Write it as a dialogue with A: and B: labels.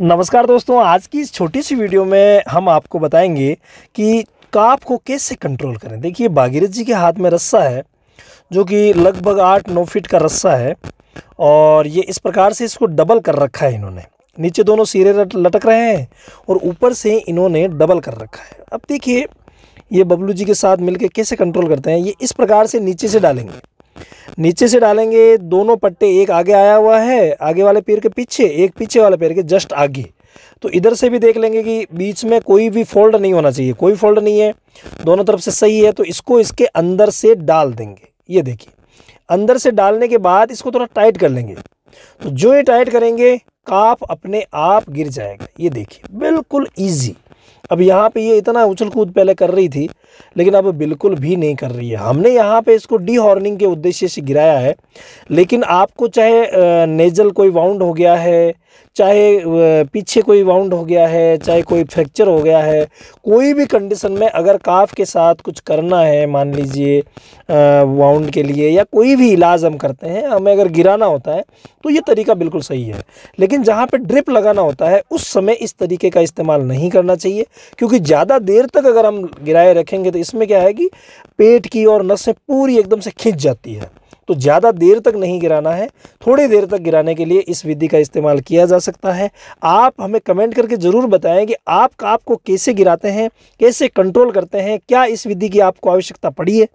A: नमस्कार दोस्तों आज की इस छोटी सी वीडियो में हम आपको बताएंगे कि काप को कैसे कंट्रोल करें देखिए भागीरथ जी के हाथ में रस्सा है जो कि लगभग आठ नौ फीट का रस्सा है और ये इस प्रकार से इसको डबल कर रखा है इन्होंने नीचे दोनों सिरे लटक रहे हैं और ऊपर से इन्होंने डबल कर रखा है अब देखिए ये बबलू जी के साथ मिलकर कैसे कंट्रोल करते हैं ये इस प्रकार से नीचे से डालेंगे नीचे से डालेंगे दोनों पट्टे एक आगे आया हुआ है आगे वाले पेड़ के पीछे एक पीछे वाले पेड़ के जस्ट आगे तो इधर से भी देख लेंगे कि बीच में कोई भी फोल्ड नहीं होना चाहिए कोई फोल्ड नहीं है दोनों तरफ से सही है तो इसको इसके अंदर से डाल देंगे ये देखिए अंदर से डालने के बाद इसको थोड़ा टाइट कर लेंगे तो जो ये टाइट करेंगे काफ अपने आप गिर जाएगा ये देखिए बिल्कुल ईजी अब यहाँ पे ये इतना उछल कूद पहले कर रही थी लेकिन अब बिल्कुल भी नहीं कर रही है हमने यहाँ पे इसको डी हॉर्निंग के उद्देश्य से गिराया है लेकिन आपको चाहे नेजल कोई वाउंड हो गया है चाहे पीछे कोई वाउंड हो गया है चाहे कोई फ्रैक्चर हो गया है कोई भी कंडीशन में अगर काफ के साथ कुछ करना है मान लीजिए वाउंड के लिए या कोई भी इलाज हम करते हैं हमें अगर गिराना होता है तो ये तरीका बिल्कुल सही है लेकिन जहाँ पे ड्रिप लगाना होता है उस समय इस तरीके का इस्तेमाल नहीं करना चाहिए क्योंकि ज़्यादा देर तक अगर हम गिराए रखेंगे तो इसमें क्या है कि पेट की और नसें पूरी एकदम से खिंच जाती है तो ज़्यादा देर तक नहीं गिराना है थोड़ी देर तक गिराने के लिए इस विधि का इस्तेमाल किया जा सकता है आप हमें कमेंट करके ज़रूर बताएं कि आप आपको कैसे गिराते हैं कैसे कंट्रोल करते हैं क्या इस विधि की आपको आवश्यकता पड़ी है